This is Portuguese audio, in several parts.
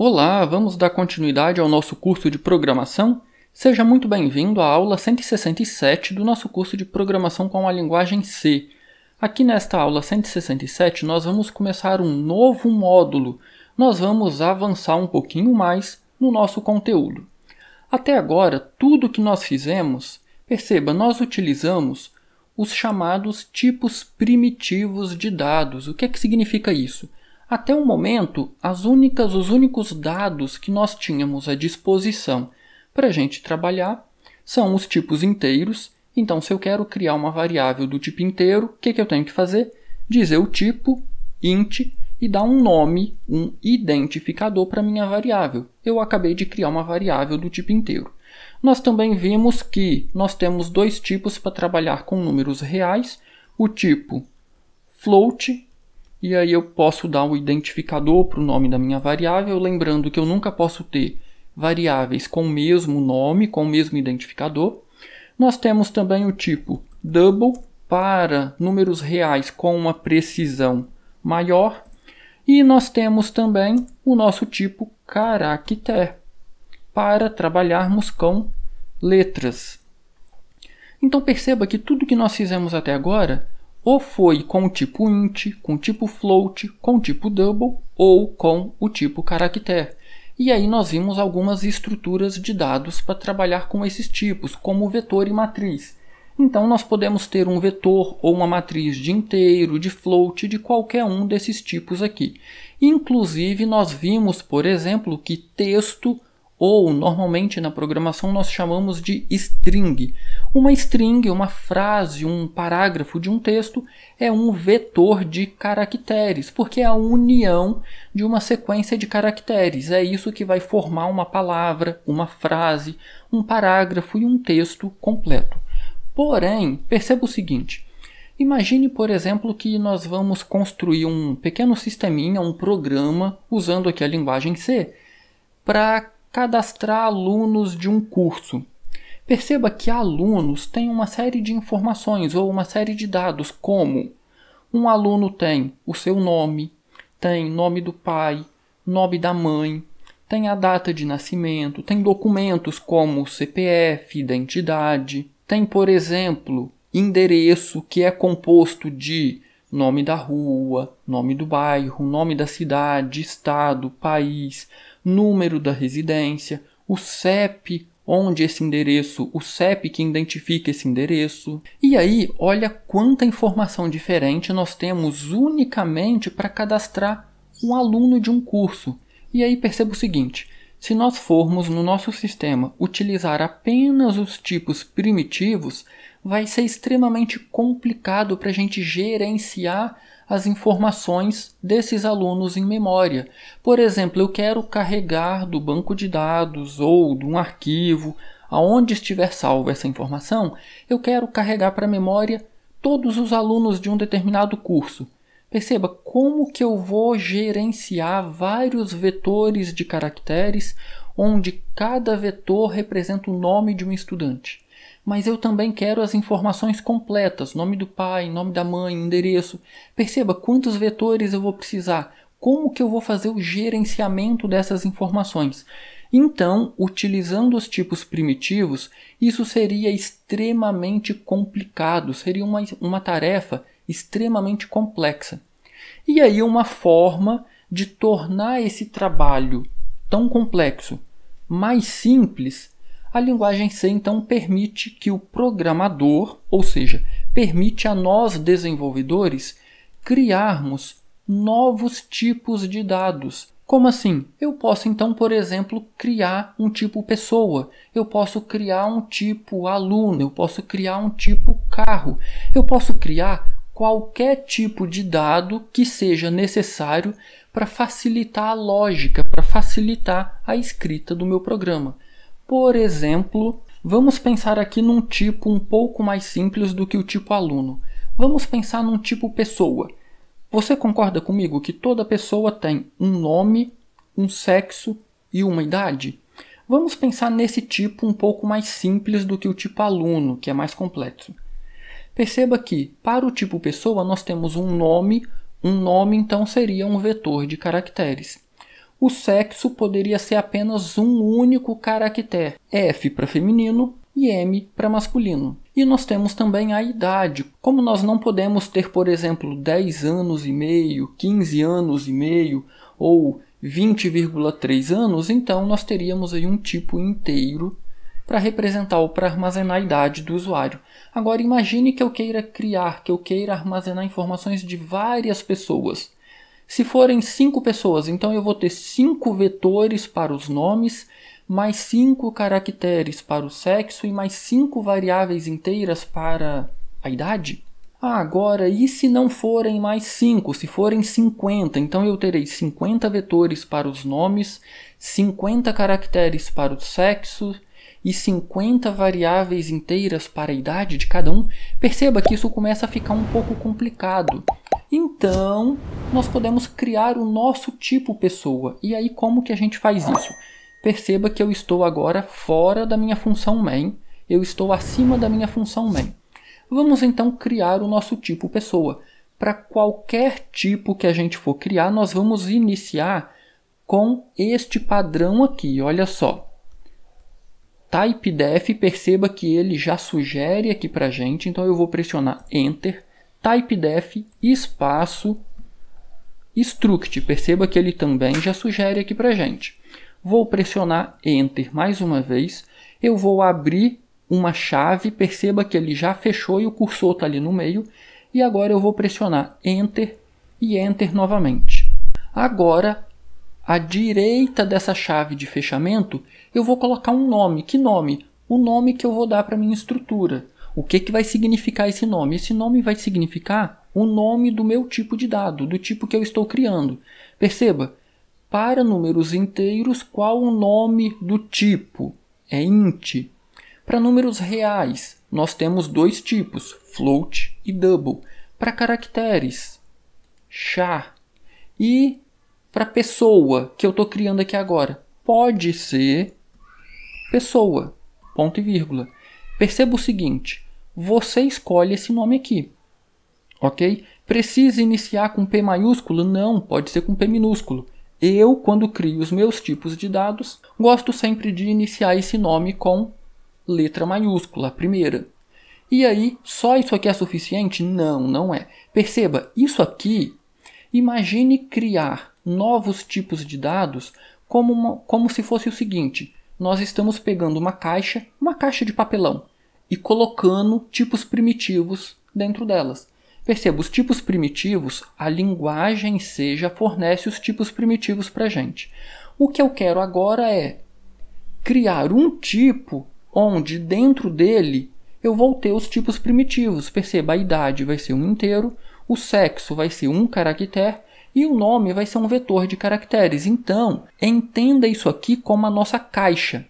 Olá, vamos dar continuidade ao nosso curso de programação? Seja muito bem-vindo à aula 167 do nosso curso de programação com a linguagem C. Aqui nesta aula 167 nós vamos começar um novo módulo. Nós vamos avançar um pouquinho mais no nosso conteúdo. Até agora, tudo que nós fizemos, perceba, nós utilizamos os chamados tipos primitivos de dados. O que é que significa isso? Até o momento, as únicas, os únicos dados que nós tínhamos à disposição para a gente trabalhar são os tipos inteiros. Então, se eu quero criar uma variável do tipo inteiro, o que, que eu tenho que fazer? Dizer o tipo int e dar um nome, um identificador para minha variável. Eu acabei de criar uma variável do tipo inteiro. Nós também vimos que nós temos dois tipos para trabalhar com números reais: o tipo float e aí eu posso dar o um identificador para o nome da minha variável, lembrando que eu nunca posso ter variáveis com o mesmo nome, com o mesmo identificador. Nós temos também o tipo double para números reais com uma precisão maior. E nós temos também o nosso tipo caractere para trabalharmos com letras. Então perceba que tudo que nós fizemos até agora ou foi com o tipo int, com o tipo float, com o tipo double ou com o tipo caractere. E aí nós vimos algumas estruturas de dados para trabalhar com esses tipos, como vetor e matriz. Então nós podemos ter um vetor ou uma matriz de inteiro, de float, de qualquer um desses tipos aqui. Inclusive nós vimos, por exemplo, que texto ou normalmente na programação nós chamamos de string. Uma string, uma frase, um parágrafo de um texto é um vetor de caracteres, porque é a união de uma sequência de caracteres. É isso que vai formar uma palavra, uma frase, um parágrafo e um texto completo. Porém, perceba o seguinte: Imagine, por exemplo, que nós vamos construir um pequeno sisteminha, um programa, usando aqui a linguagem C, para cadastrar alunos de um curso. Perceba que alunos têm uma série de informações ou uma série de dados, como um aluno tem o seu nome, tem nome do pai, nome da mãe, tem a data de nascimento, tem documentos como CPF, identidade, tem, por exemplo, endereço que é composto de nome da rua, nome do bairro, nome da cidade, estado, país, número da residência, o CEP, onde esse endereço, o CEP que identifica esse endereço. E aí, olha quanta informação diferente nós temos unicamente para cadastrar um aluno de um curso. E aí perceba o seguinte: se nós formos no nosso sistema utilizar apenas os tipos primitivos, vai ser extremamente complicado para a gente gerenciar as informações desses alunos em memória. Por exemplo, eu quero carregar do banco de dados ou de um arquivo, aonde estiver salva essa informação, eu quero carregar para a memória todos os alunos de um determinado curso. Perceba como que eu vou gerenciar vários vetores de caracteres, onde cada vetor representa o nome de um estudante mas eu também quero as informações completas, nome do pai, nome da mãe, endereço. Perceba quantos vetores eu vou precisar, como que eu vou fazer o gerenciamento dessas informações. Então, utilizando os tipos primitivos, isso seria extremamente complicado, seria uma, uma tarefa extremamente complexa. E aí, uma forma de tornar esse trabalho tão complexo mais simples a linguagem C então permite que o programador, ou seja, permite a nós desenvolvedores criarmos novos tipos de dados. Como assim? Eu posso então, por exemplo, criar um tipo pessoa, eu posso criar um tipo aluno, eu posso criar um tipo carro, eu posso criar qualquer tipo de dado que seja necessário para facilitar a lógica, para facilitar a escrita do meu programa. Por exemplo, vamos pensar aqui num tipo um pouco mais simples do que o tipo aluno. Vamos pensar num tipo pessoa. Você concorda comigo que toda pessoa tem um nome, um sexo e uma idade? Vamos pensar nesse tipo um pouco mais simples do que o tipo aluno, que é mais complexo. Perceba que, para o tipo pessoa, nós temos um nome, um nome então seria um vetor de caracteres o sexo poderia ser apenas um único caractere, F para feminino e M para masculino. E nós temos também a idade. Como nós não podemos ter, por exemplo, 10 anos e meio, 15 anos e meio ou 20,3 anos, então nós teríamos aí um tipo inteiro para representar ou para armazenar a idade do usuário. Agora imagine que eu queira criar, que eu queira armazenar informações de várias pessoas. Se forem cinco pessoas, então eu vou ter cinco vetores para os nomes, mais cinco caracteres para o sexo e mais cinco variáveis inteiras para a idade. Ah, agora, e se não forem mais 5? Se forem 50, então eu terei 50 vetores para os nomes, 50 caracteres para o sexo e 50 variáveis inteiras para a idade de cada um. Perceba que isso começa a ficar um pouco complicado. Então, nós podemos criar o nosso tipo pessoa. E aí, como que a gente faz isso? Perceba que eu estou agora fora da minha função main, eu estou acima da minha função main. Vamos então criar o nosso tipo pessoa. Para qualquer tipo que a gente for criar, nós vamos iniciar com este padrão aqui, olha só. Type def, perceba que ele já sugere aqui para gente, então eu vou pressionar Enter typedef espaço struct. Perceba que ele também já sugere aqui para gente. Vou pressionar Enter mais uma vez. Eu vou abrir uma chave. Perceba que ele já fechou e o cursor está ali no meio. E agora eu vou pressionar Enter e Enter novamente. Agora, à direita dessa chave de fechamento, eu vou colocar um nome. Que nome? O nome que eu vou dar para minha estrutura. O que, que vai significar esse nome? Esse nome vai significar o nome do meu tipo de dado, do tipo que eu estou criando. Perceba, para números inteiros, qual o nome do tipo? É int. Para números reais, nós temos dois tipos, float e double. Para caracteres, char. E para pessoa, que eu estou criando aqui agora, pode ser pessoa, ponto e vírgula. Perceba o seguinte, você escolhe esse nome aqui. Ok? Precisa iniciar com P maiúsculo? Não, pode ser com P minúsculo. Eu, quando crio os meus tipos de dados, gosto sempre de iniciar esse nome com letra maiúscula, a primeira. E aí, só isso aqui é suficiente? Não, não é. Perceba, isso aqui, imagine criar novos tipos de dados como, uma, como se fosse o seguinte: nós estamos pegando uma caixa, uma caixa de papelão, e colocando tipos primitivos dentro delas. Perceba, os tipos primitivos, a linguagem seja fornece os tipos primitivos para gente. O que eu quero agora é criar um tipo onde dentro dele eu vou ter os tipos primitivos. Perceba, a idade vai ser um inteiro, o sexo vai ser um caractere e o nome vai ser um vetor de caracteres. Então, entenda isso aqui como a nossa caixa.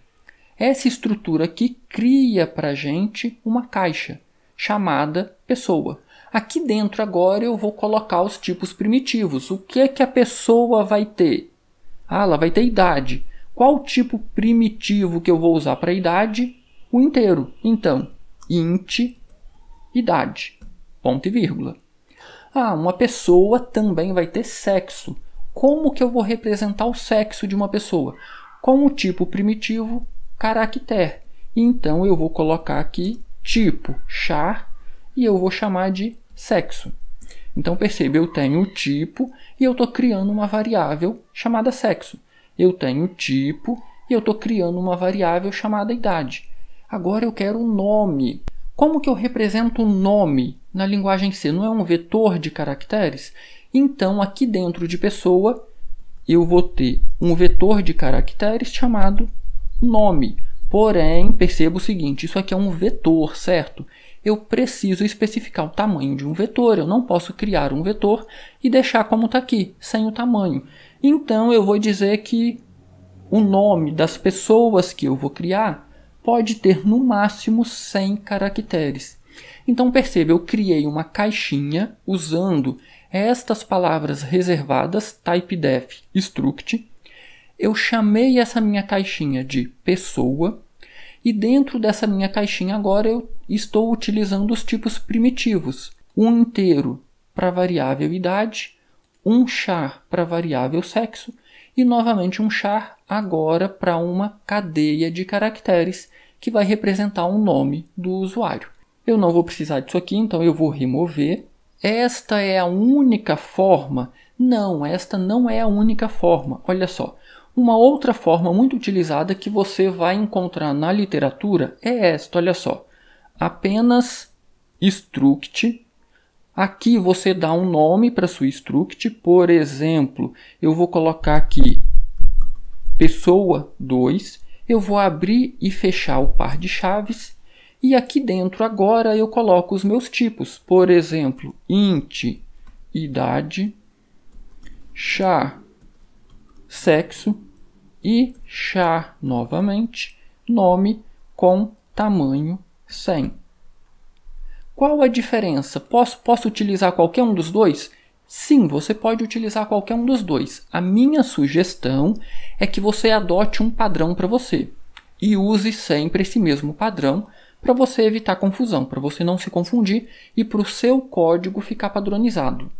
Essa estrutura aqui cria para a gente uma caixa chamada pessoa. Aqui dentro agora eu vou colocar os tipos primitivos. O que é que a pessoa vai ter? Ah, ela vai ter idade. Qual tipo primitivo que eu vou usar para idade? O inteiro. Então, int idade. Ponto e vírgula. Ah, uma pessoa também vai ter sexo. Como que eu vou representar o sexo de uma pessoa? Com o tipo primitivo caractere. Então eu vou colocar aqui tipo char e eu vou chamar de sexo. Então perceba, eu tenho o tipo e eu estou criando uma variável chamada sexo. Eu tenho o tipo e eu estou criando uma variável chamada idade. Agora eu quero o nome. Como que eu represento o nome na linguagem C? Não é um vetor de caracteres? Então aqui dentro de pessoa eu vou ter um vetor de caracteres chamado nome. Porém, perceba o seguinte: isso aqui é um vetor, certo? Eu preciso especificar o tamanho de um vetor. Eu não posso criar um vetor e deixar como está aqui, sem o tamanho. Então, eu vou dizer que o nome das pessoas que eu vou criar pode ter no máximo 100 caracteres. Então, perceba, eu criei uma caixinha usando estas palavras reservadas, typedef, struct, eu chamei essa minha caixinha de pessoa e dentro dessa minha caixinha agora eu estou utilizando os tipos primitivos. Um inteiro para variável idade, um char para variável sexo e novamente um char agora para uma cadeia de caracteres que vai representar o um nome do usuário. Eu não vou precisar disso aqui, então eu vou remover. Esta é a única forma? Não, esta não é a única forma. Olha só, uma outra forma muito utilizada que você vai encontrar na literatura é esta, olha só. Apenas struct. Aqui você dá um nome para sua struct, por exemplo, eu vou colocar aqui pessoa 2, eu vou abrir e fechar o par de chaves e aqui dentro agora eu coloco os meus tipos, por exemplo, int idade, char sexo e char novamente, nome com tamanho 100. Qual a diferença? Posso, posso utilizar qualquer um dos dois? Sim, você pode utilizar qualquer um dos dois. A minha sugestão é que você adote um padrão para você e use sempre esse mesmo padrão para você evitar confusão, para você não se confundir e para o seu código ficar padronizado.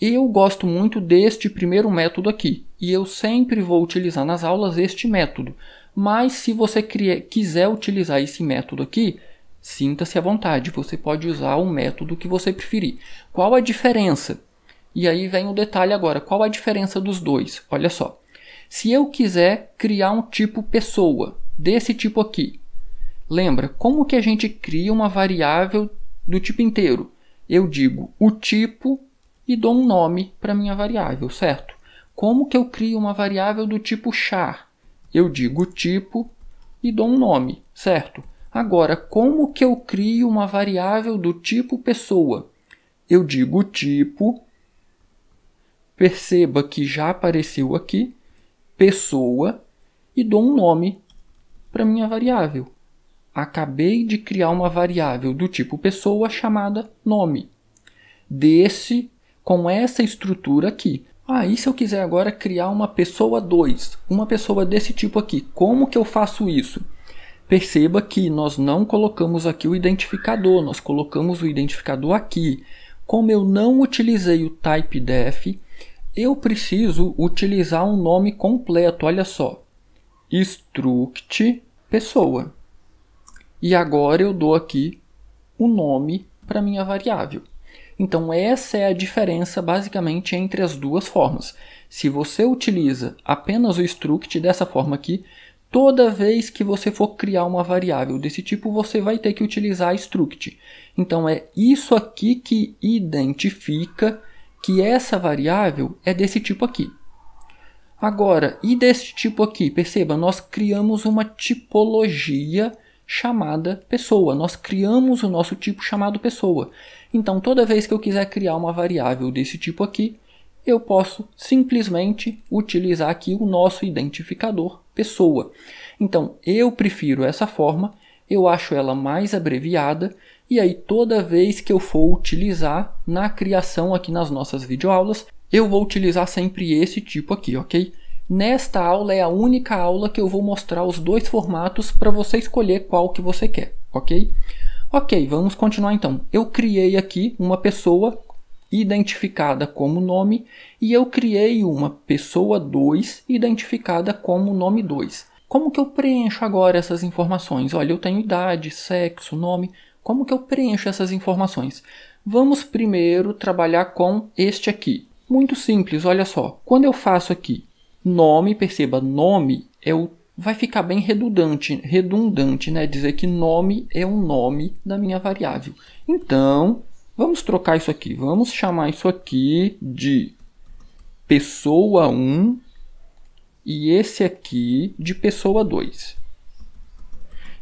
Eu gosto muito deste primeiro método aqui e eu sempre vou utilizar nas aulas este método. Mas se você quiser utilizar esse método aqui, sinta-se à vontade, você pode usar o método que você preferir. Qual a diferença? E aí vem o detalhe agora: qual a diferença dos dois? Olha só. Se eu quiser criar um tipo pessoa, desse tipo aqui, lembra como que a gente cria uma variável do tipo inteiro? Eu digo o tipo e dou um nome para minha variável, certo? Como que eu crio uma variável do tipo char? Eu digo tipo e dou um nome, certo? Agora, como que eu crio uma variável do tipo pessoa? Eu digo tipo, perceba que já apareceu aqui, pessoa, e dou um nome para minha variável. Acabei de criar uma variável do tipo pessoa chamada nome. Desse com essa estrutura aqui. Aí ah, se eu quiser agora criar uma pessoa 2, uma pessoa desse tipo aqui, como que eu faço isso? Perceba que nós não colocamos aqui o identificador, nós colocamos o identificador aqui. Como eu não utilizei o type def, eu preciso utilizar um nome completo, olha só. Struct pessoa. E agora eu dou aqui o nome para minha variável. Então, essa é a diferença basicamente entre as duas formas. Se você utiliza apenas o struct dessa forma aqui, toda vez que você for criar uma variável desse tipo, você vai ter que utilizar a struct. Então, é isso aqui que identifica que essa variável é desse tipo aqui. Agora, e desse tipo aqui? Perceba, nós criamos uma tipologia chamada pessoa. Nós criamos o nosso tipo chamado pessoa. Então toda vez que eu quiser criar uma variável desse tipo aqui, eu posso simplesmente utilizar aqui o nosso identificador pessoa. Então eu prefiro essa forma, eu acho ela mais abreviada e aí toda vez que eu for utilizar na criação aqui nas nossas videoaulas, eu vou utilizar sempre esse tipo aqui, ok? Nesta aula é a única aula que eu vou mostrar os dois formatos para você escolher qual que você quer, ok? Ok, vamos continuar então. Eu criei aqui uma pessoa identificada como nome e eu criei uma pessoa 2 identificada como nome 2. Como que eu preencho agora essas informações? Olha, eu tenho idade, sexo, nome. Como que eu preencho essas informações? Vamos primeiro trabalhar com este aqui. Muito simples, olha só. Quando eu faço aqui nome, perceba, nome é o vai ficar bem redundante, redundante, né? Dizer que nome é um nome da minha variável. Então, vamos trocar isso aqui. Vamos chamar isso aqui de pessoa 1 e esse aqui de pessoa 2.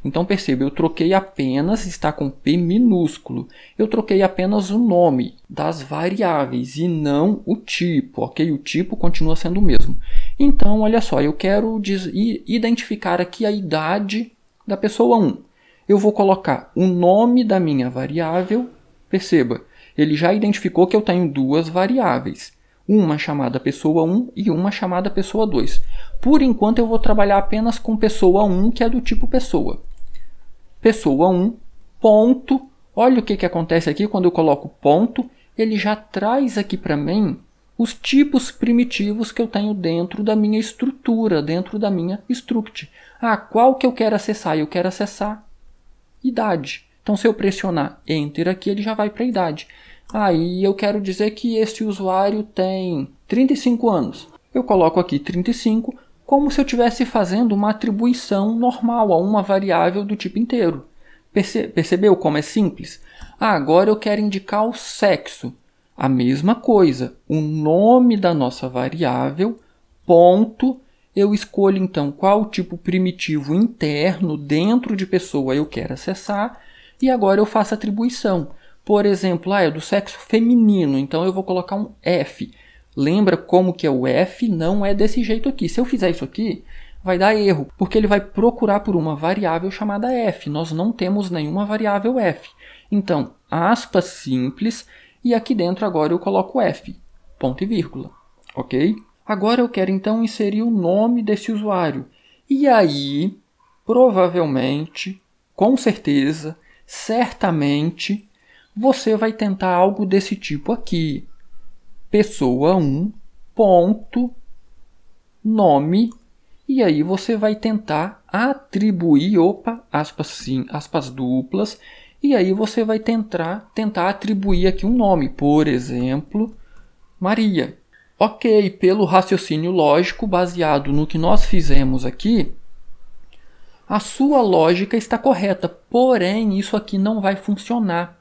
Então perceba, eu troquei apenas, está com P minúsculo, eu troquei apenas o nome das variáveis e não o tipo, ok? O tipo continua sendo o mesmo. Então, olha só, eu quero identificar aqui a idade da pessoa 1. Eu vou colocar o nome da minha variável, perceba, ele já identificou que eu tenho duas variáveis uma chamada pessoa 1 e uma chamada pessoa 2. Por enquanto eu vou trabalhar apenas com pessoa 1, que é do tipo pessoa pessoa 1, ponto. Olha o que, que acontece aqui quando eu coloco ponto. Ele já traz aqui para mim os tipos primitivos que eu tenho dentro da minha estrutura, dentro da minha struct. Ah, qual que eu quero acessar? Eu quero acessar idade. Então, se eu pressionar Enter aqui, ele já vai para a idade. Aí ah, eu quero dizer que este usuário tem 35 anos. Eu coloco aqui 35, como se eu estivesse fazendo uma atribuição normal a uma variável do tipo inteiro. Perce percebeu como é simples? Ah, agora eu quero indicar o sexo. A mesma coisa, o nome da nossa variável, ponto. Eu escolho então qual tipo primitivo interno dentro de pessoa eu quero acessar e agora eu faço atribuição. Por exemplo, ah, é do sexo feminino, então eu vou colocar um F. Lembra como que é o f não é desse jeito aqui. Se eu fizer isso aqui, vai dar erro, porque ele vai procurar por uma variável chamada f. Nós não temos nenhuma variável f. Então, aspas simples, e aqui dentro agora eu coloco f, ponto e vírgula, ok? Agora eu quero então inserir o nome desse usuário. E aí, provavelmente, com certeza, certamente, você vai tentar algo desse tipo aqui pessoa 1, ponto, nome, e aí você vai tentar atribuir, opa, aspas sim, aspas duplas, e aí você vai tentar, tentar atribuir aqui um nome, por exemplo, Maria. Ok, pelo raciocínio lógico baseado no que nós fizemos aqui, a sua lógica está correta, porém isso aqui não vai funcionar.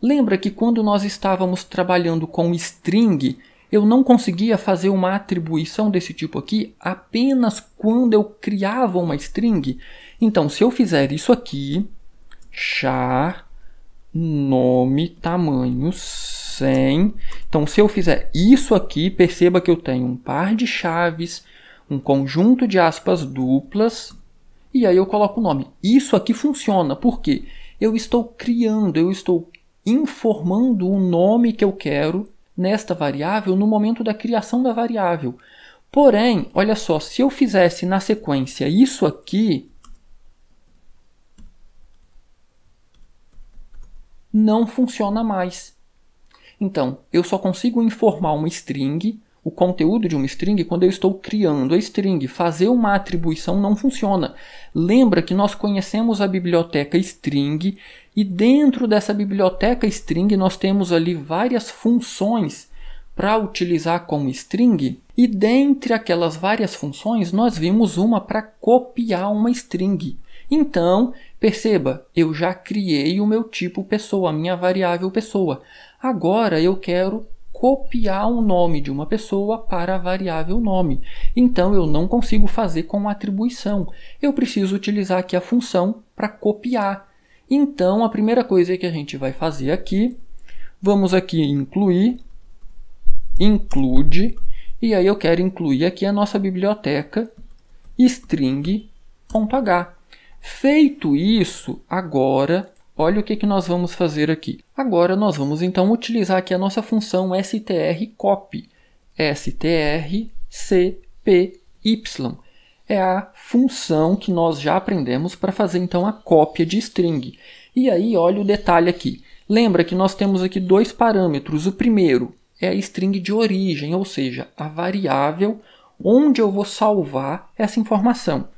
Lembra que quando nós estávamos trabalhando com string, eu não conseguia fazer uma atribuição desse tipo aqui apenas quando eu criava uma string. Então, se eu fizer isso aqui, char nome tamanho 100. Então, se eu fizer isso aqui, perceba que eu tenho um par de chaves, um conjunto de aspas duplas, e aí eu coloco o nome. Isso aqui funciona, porque eu estou criando, eu estou informando o nome que eu quero nesta variável no momento da criação da variável. Porém, olha só, se eu fizesse na sequência isso aqui, não funciona mais. Então, eu só consigo informar uma string, o conteúdo de uma string, quando eu estou criando a string. Fazer uma atribuição não funciona. Lembra que nós conhecemos a biblioteca string e dentro dessa biblioteca string nós temos ali várias funções para utilizar como string. E dentre aquelas várias funções nós vimos uma para copiar uma string. Então, perceba, eu já criei o meu tipo pessoa, a minha variável pessoa. Agora eu quero copiar o um nome de uma pessoa para a variável nome. Então eu não consigo fazer com atribuição. Eu preciso utilizar aqui a função para copiar. Então, a primeira coisa que a gente vai fazer aqui, vamos aqui incluir, include, e aí eu quero incluir aqui a nossa biblioteca string.h. Feito isso, agora, olha o que, que nós vamos fazer aqui. Agora nós vamos então utilizar aqui a nossa função strcopy, strcpy é a função que nós já aprendemos para fazer então a cópia de string. E aí, olha o detalhe aqui. Lembra que nós temos aqui dois parâmetros. O primeiro é a string de origem, ou seja, a variável onde eu vou salvar essa informação.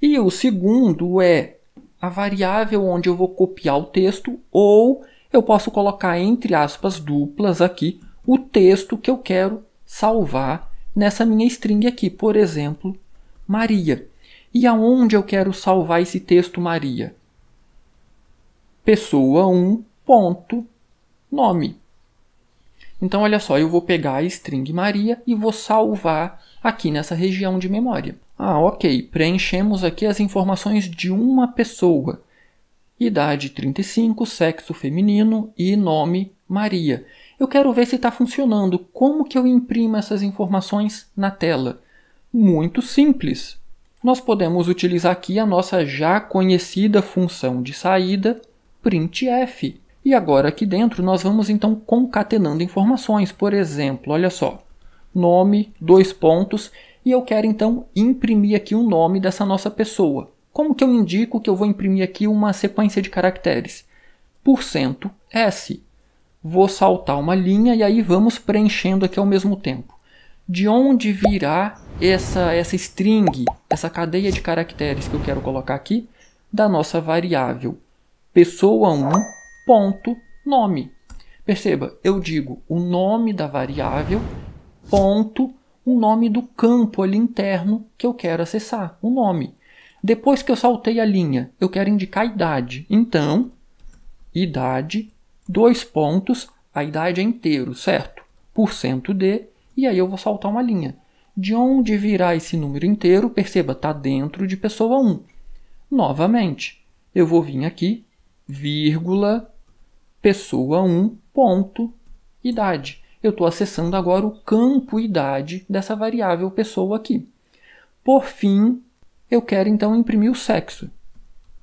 E o segundo é a variável onde eu vou copiar o texto ou eu posso colocar entre aspas duplas aqui o texto que eu quero salvar nessa minha string aqui, por exemplo, Maria. E aonde eu quero salvar esse texto Maria? Pessoa 1. Ponto, nome. Então, olha só, eu vou pegar a string Maria e vou salvar aqui nessa região de memória. Ah, ok, preenchemos aqui as informações de uma pessoa. Idade 35, sexo feminino e nome Maria. Eu quero ver se está funcionando. Como que eu imprimo essas informações na tela? muito simples. Nós podemos utilizar aqui a nossa já conhecida função de saída printf. E agora aqui dentro nós vamos então concatenando informações. Por exemplo, olha só, nome, dois pontos, e eu quero então imprimir aqui o nome dessa nossa pessoa. Como que eu indico que eu vou imprimir aqui uma sequência de caracteres? %S. Vou saltar uma linha e aí vamos preenchendo aqui ao mesmo tempo de onde virá essa, essa string, essa cadeia de caracteres que eu quero colocar aqui, da nossa variável pessoa 1 ponto nome. Perceba, eu digo o nome da variável ponto o nome do campo ali interno que eu quero acessar, o nome. Depois que eu saltei a linha, eu quero indicar a idade. Então, idade, dois pontos, a idade é inteiro, certo? Por cento de e aí eu vou saltar uma linha. De onde virá esse número inteiro, perceba, está dentro de pessoa 1. Novamente, eu vou vir aqui, vírgula, pessoa 1, ponto, idade. Eu estou acessando agora o campo idade dessa variável pessoa aqui. Por fim, eu quero então imprimir o sexo.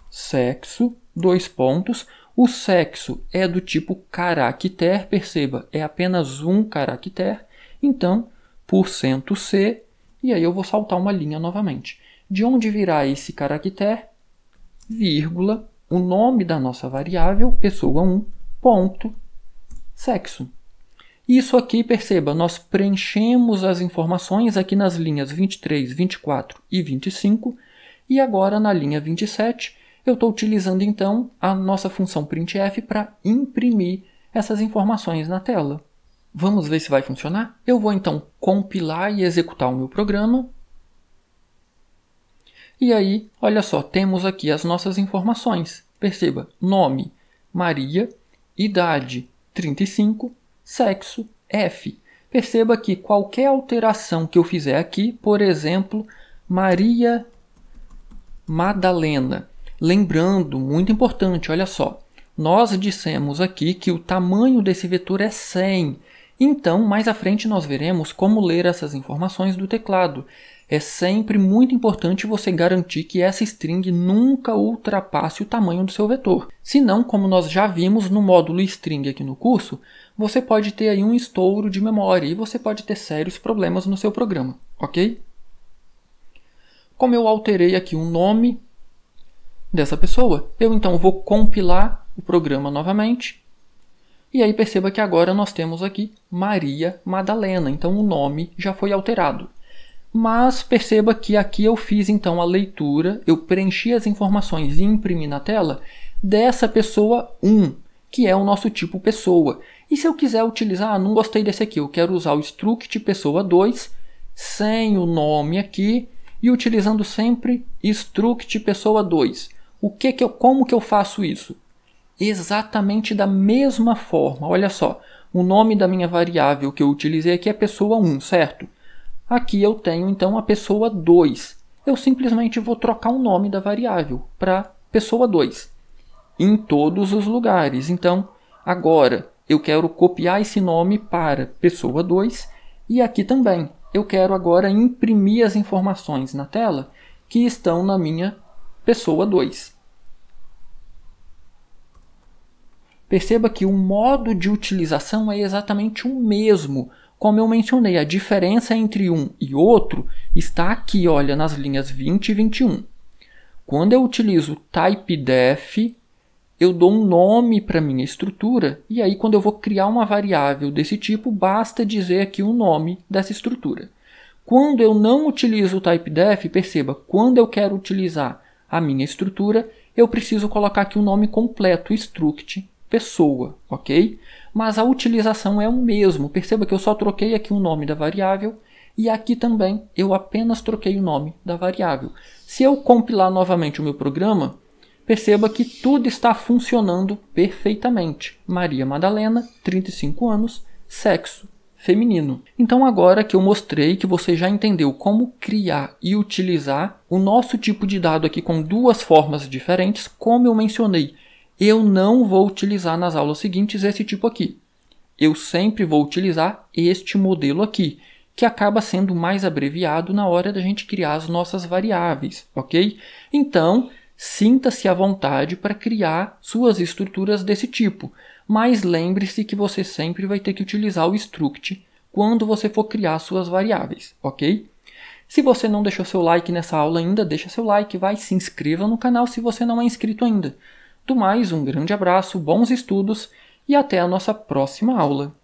Sexo, dois pontos. O sexo é do tipo caractere, perceba, é apenas um caractere. Então, por cento C, e aí eu vou saltar uma linha novamente. De onde virá esse caractere? Vírgula, o nome da nossa variável, pessoa 1, ponto, sexo. Isso aqui, perceba, nós preenchemos as informações aqui nas linhas 23, 24 e 25, e agora na linha 27 eu estou utilizando então a nossa função printf para imprimir essas informações na tela. Vamos ver se vai funcionar? Eu vou então compilar e executar o meu programa. E aí, olha só, temos aqui as nossas informações. Perceba, nome Maria, idade 35, sexo F. Perceba que qualquer alteração que eu fizer aqui, por exemplo, Maria Madalena. Lembrando, muito importante, olha só, nós dissemos aqui que o tamanho desse vetor é 100. Então, mais à frente nós veremos como ler essas informações do teclado. É sempre muito importante você garantir que essa string nunca ultrapasse o tamanho do seu vetor. Senão, como nós já vimos no módulo string aqui no curso, você pode ter aí um estouro de memória e você pode ter sérios problemas no seu programa, ok? Como eu alterei aqui o um nome dessa pessoa, eu então vou compilar o programa novamente e aí perceba que agora nós temos aqui Maria Madalena, então o nome já foi alterado. Mas perceba que aqui eu fiz então a leitura, eu preenchi as informações e imprimi na tela dessa pessoa 1, que é o nosso tipo pessoa. E se eu quiser utilizar, ah, não gostei desse aqui, eu quero usar o struct pessoa 2, sem o nome aqui, e utilizando sempre struct pessoa 2. O que que eu, como que eu faço isso? exatamente da mesma forma. Olha só, o nome da minha variável que eu utilizei aqui é pessoa 1, certo? Aqui eu tenho então a pessoa 2. Eu simplesmente vou trocar o nome da variável para pessoa 2 em todos os lugares. Então, agora eu quero copiar esse nome para pessoa 2 e aqui também. Eu quero agora imprimir as informações na tela que estão na minha pessoa 2. Perceba que o modo de utilização é exatamente o mesmo. Como eu mencionei, a diferença entre um e outro está aqui, olha, nas linhas 20 e 21. Quando eu utilizo typedef, eu dou um nome para minha estrutura e aí quando eu vou criar uma variável desse tipo, basta dizer aqui o nome dessa estrutura. Quando eu não utilizo o typedef, perceba, quando eu quero utilizar a minha estrutura, eu preciso colocar aqui o um nome completo, struct pessoa, ok? Mas a utilização é o mesmo. Perceba que eu só troquei aqui o nome da variável e aqui também eu apenas troquei o nome da variável. Se eu compilar novamente o meu programa, perceba que tudo está funcionando perfeitamente. Maria Madalena, 35 anos, sexo feminino. Então agora que eu mostrei que você já entendeu como criar e utilizar o nosso tipo de dado aqui com duas formas diferentes, como eu mencionei, eu não vou utilizar nas aulas seguintes esse tipo aqui. Eu sempre vou utilizar este modelo aqui, que acaba sendo mais abreviado na hora da gente criar as nossas variáveis, ok? Então, sinta-se à vontade para criar suas estruturas desse tipo, mas lembre-se que você sempre vai ter que utilizar o struct quando você for criar suas variáveis, ok? Se você não deixou seu like nessa aula ainda, deixa seu like, vai, se inscreva no canal se você não é inscrito ainda mais, um grande abraço, bons estudos e até a nossa próxima aula.